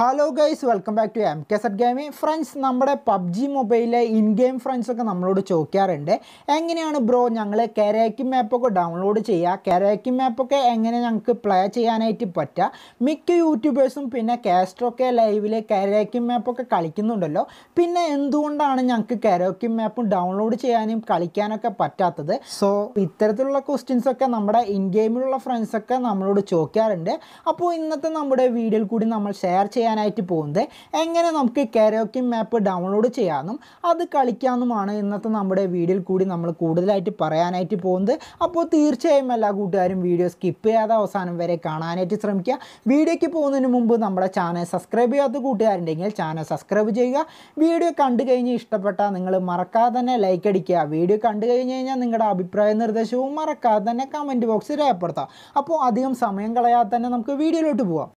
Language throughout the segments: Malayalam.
hello guys welcome back to M K set gaming friends നമ്മുടെ പബ്ജി മൊബൈലിലെ ഇൻ ഗെയിം ഫ്രണ്ട്സൊക്കെ നമ്മളോട് ചോദിക്കാറുണ്ട് എങ്ങനെയാണ് ബ്രോ ഞങ്ങൾ കരാക്കി മാപ്പൊക്കെ ഡൗൺലോഡ് ചെയ്യുക കരാക്കി മാപ്പൊക്കെ എങ്ങനെ ഞങ്ങൾക്ക് പ്ലേ ചെയ്യാനായിട്ട് പറ്റുക മിക്ക യൂട്യൂബേഴ്സും പിന്നെ കാസ്റ്ററൊക്കെ ലൈവിൽ കരാക്കി മാപ്പൊക്കെ കളിക്കുന്നുണ്ടല്ലോ പിന്നെ എന്തുകൊണ്ടാണ് ഞങ്ങൾക്ക് കരാക്കി മാപ്പും ഡൗൺലോഡ് ചെയ്യാനും കളിക്കാനൊക്കെ പറ്റാത്തത് സോ ഇത്തരത്തിലുള്ള ക്വസ്റ്റ്യൻസൊക്കെ നമ്മുടെ ഇൻ ഗെയിമിലുള്ള ഫ്രണ്ട്സൊക്കെ നമ്മളോട് ചോദിക്കാറുണ്ട് അപ്പോൾ ഇന്നത്തെ നമ്മുടെ വീഡിയോയിൽ കൂടി നമ്മൾ ഷെയർ ചെയ്യാൻ ചെയ്യാനായിട്ട് പോകുന്നത് എങ്ങനെ നമുക്ക് കരോക്കി മാപ്പ് ഡൗൺലോഡ് ചെയ്യാമെന്നും അത് കളിക്കാമെന്നുമാണ് ഇന്നത്തെ നമ്മുടെ വീഡിയോയിൽ കൂടി നമ്മൾ കൂടുതലായിട്ട് പറയാനായിട്ട് പോകുന്നത് അപ്പോൾ തീർച്ചയായും എല്ലാ കൂട്ടുകാരും വീഡിയോ സ്കിപ്പ് ചെയ്യാതെ അവസാനം വരെ കാണാനായിട്ട് ശ്രമിക്കുക വീഡിയോയ്ക്ക് പോകുന്നതിന് മുമ്പ് നമ്മുടെ ചാനൽ സബ്സ്ക്രൈബ് ചെയ്യാത്ത കൂട്ടുകാരുണ്ടെങ്കിൽ ചാനൽ സബ്സ്ക്രൈബ് ചെയ്യുക വീഡിയോ കണ്ടു കഴിഞ്ഞ് ഇഷ്ടപ്പെട്ടാൽ നിങ്ങൾ മറക്കാതെ തന്നെ ലൈക്ക് അടിക്കുക വീഡിയോ കണ്ടു കഴിഞ്ഞ് കഴിഞ്ഞാൽ നിങ്ങളുടെ അഭിപ്രായ നിർദ്ദേശവും മറക്കാതെ തന്നെ കമൻറ്റ് ബോക്സിൽ രേഖപ്പെടുത്താം അപ്പോൾ അധികം സമയം കളയാതെ തന്നെ നമുക്ക് വീഡിയോയിലോട്ട് പോവാം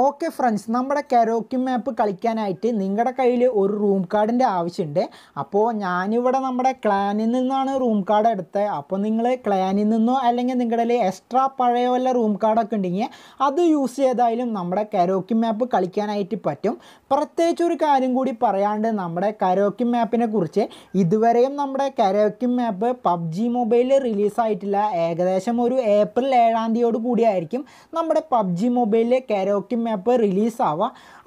ഓക്കെ ഫ്രണ്ട്സ് നമ്മുടെ കരോക്കി മാപ്പ് കളിക്കാനായിട്ട് നിങ്ങളുടെ കയ്യിൽ ഒരു റൂം കാർഡിൻ്റെ ആവശ്യമുണ്ട് അപ്പോൾ ഞാനിവിടെ നമ്മുടെ ക്ലാനിൽ നിന്നാണ് റൂം കാർഡ് എടുത്തത് അപ്പോൾ നിങ്ങൾ ക്ലാനിൽ നിന്നോ അല്ലെങ്കിൽ നിങ്ങളുടെ എക്സ്ട്രാ പഴയ വല്ല റൂം കാർഡൊക്കെ ഉണ്ടെങ്കിൽ അത് യൂസ് ചെയ്താലും നമ്മുടെ കരോക്കി മാപ്പ് കളിക്കാനായിട്ട് പറ്റും പ്രത്യേകിച്ച് ഒരു കാര്യം കൂടി പറയാണ്ട് നമ്മുടെ കരോക്കി മാപ്പിനെ കുറിച്ച് ഇതുവരെയും നമ്മുടെ കരോക്കി മാപ്പ് പബ്ജി മൊബൈലിൽ റിലീസായിട്ടില്ല ഏകദേശം ഒരു ഏപ്രിൽ ഏഴാം തീയതിയോട് കൂടിയായിരിക്കും നമ്മുടെ പബ്ജി മൊബൈലിലെ കരോക്കി മാപ്പ് റിലീസ്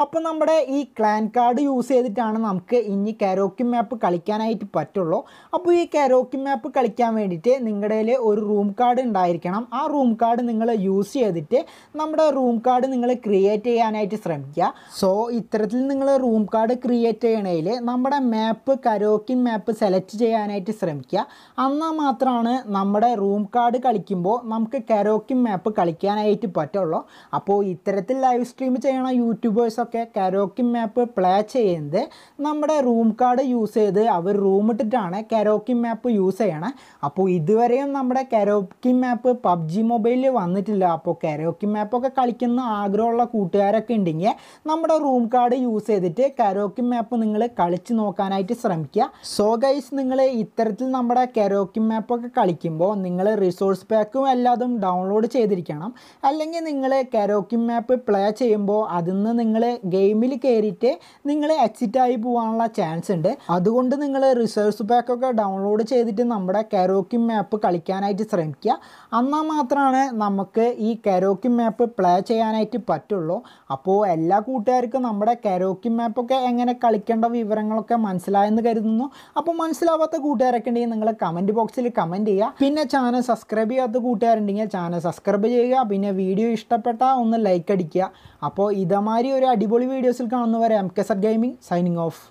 അപ്പോൾ നമ്മുടെ ഈ ക്ലാൻ കാർഡ് യൂസ് ചെയ്തിട്ടാണ് നമുക്ക് ഇനി കാരോക്കി മാപ്പ് കളിക്കാനായിട്ട് പറ്റുള്ളൂ അപ്പോൾ ഈ കാരോക്കി മാപ്പ് കളിക്കാൻ വേണ്ടിയിട്ട് നിങ്ങളുടെ കയ്യിൽ ഒരു റൂം കാർഡ് ഉണ്ടായിരിക്കണം ആ റൂം കാർഡ് നിങ്ങൾ യൂസ് ചെയ്തിട്ട് നമ്മുടെ റൂം കാർഡ് നിങ്ങൾ ക്രിയേറ്റ് ചെയ്യാനായിട്ട് ശ്രമിക്കുക സോ ഇത്തരത്തിൽ നിങ്ങൾ റൂം കാർഡ് ക്രിയേറ്റ് ചെയ്യണേൽ നമ്മുടെ മാപ്പ് കരോക്കിൻ മാപ്പ് സെലക്ട് ചെയ്യാനായിട്ട് ശ്രമിക്കുക എന്നാൽ മാത്രമാണ് നമ്മുടെ റൂം കാർഡ് കളിക്കുമ്പോൾ നമുക്ക് കരോക്കിൻ മാപ്പ് കളിക്കാനായിട്ട് പറ്റുള്ളൂ അപ്പോൾ ഇത്തരത്തിൽ ലൈവ് ലൈവ് സ്ട്രീം ചെയ്യണ യൂട്യൂബേഴ്സൊക്കെ കരോക്കി മാപ്പ് പ്ലേ ചെയ്യുന്നത് നമ്മുടെ റൂം കാർഡ് യൂസ് ചെയ്ത് അവർ റൂം ഇട്ടിട്ടാണ് കരോക്കി മാപ്പ് യൂസ് ചെയ്യണേ അപ്പോൾ ഇതുവരെയും നമ്മുടെ കരോക്കി മാപ്പ് പബ്ജി മൊബൈലിൽ വന്നിട്ടില്ല അപ്പോൾ കരോക്കി മാപ്പൊക്കെ കളിക്കുന്ന ആഗ്രഹമുള്ള കൂട്ടുകാരൊക്കെ ഉണ്ടെങ്കിൽ നമ്മുടെ റൂം കാർഡ് യൂസ് ചെയ്തിട്ട് കരോക്കി മാപ്പ് നിങ്ങൾ കളിച്ച് നോക്കാനായിട്ട് ശ്രമിക്കുക സോ ഗൈസ് നിങ്ങൾ ഇത്തരത്തിൽ നമ്മുടെ കരോക്കി മാപ്പൊക്കെ കളിക്കുമ്പോൾ നിങ്ങൾ റിസോഴ്സ് പാക്കും എല്ലാതും ഡൗൺലോഡ് ചെയ്തിരിക്കണം അല്ലെങ്കിൽ നിങ്ങൾ കരോക്കി മാപ്പ് പ്ലേ ചെയ്യുമ്പോൾ അതിൽ നിന്ന് നിങ്ങൾ ഗെയിമിൽ കയറിയിട്ട് നിങ്ങൾ എക്സിറ്റായി പോകാനുള്ള ചാൻസ് ഉണ്ട് അതുകൊണ്ട് നിങ്ങൾ റിസർച്ച് പാക്കൊക്കെ ഡൗൺലോഡ് ചെയ്തിട്ട് നമ്മുടെ കരോക്കി മാപ്പ് കളിക്കാനായിട്ട് ശ്രമിക്കുക എന്നാൽ മാത്രമാണ് നമുക്ക് ഈ കരോക്കി മാപ്പ് പ്ലേ ചെയ്യാനായിട്ട് പറ്റുള്ളൂ അപ്പോൾ എല്ലാ കൂട്ടുകാർക്കും നമ്മുടെ കരോക്കി മാപ്പൊക്കെ എങ്ങനെ കളിക്കേണ്ട വിവരങ്ങളൊക്കെ മനസ്സിലായെന്ന് കരുതുന്നു അപ്പോൾ മനസ്സിലാവാത്ത കൂട്ടുകാരൊക്കെ ഉണ്ടെങ്കിൽ നിങ്ങൾ കമൻറ്റ് ബോക്സിൽ കമൻറ്റ് ചെയ്യുക പിന്നെ ചാനൽ സബ്സ്ക്രൈബ് ചെയ്യാത്ത കൂട്ടുകാരുണ്ടെങ്കിൽ ചാനൽ സബ്സ്ക്രൈബ് ചെയ്യുക പിന്നെ വീഡിയോ ഇഷ്ടപ്പെട്ടാൽ ഒന്ന് ലൈക്ക് അടിക്കുക അപ്പോൾ ഇതമാതിരി ഒരു അടിപൊളി വീഡിയോസിൽ കാണുന്നവരെ M K sir gaming signing of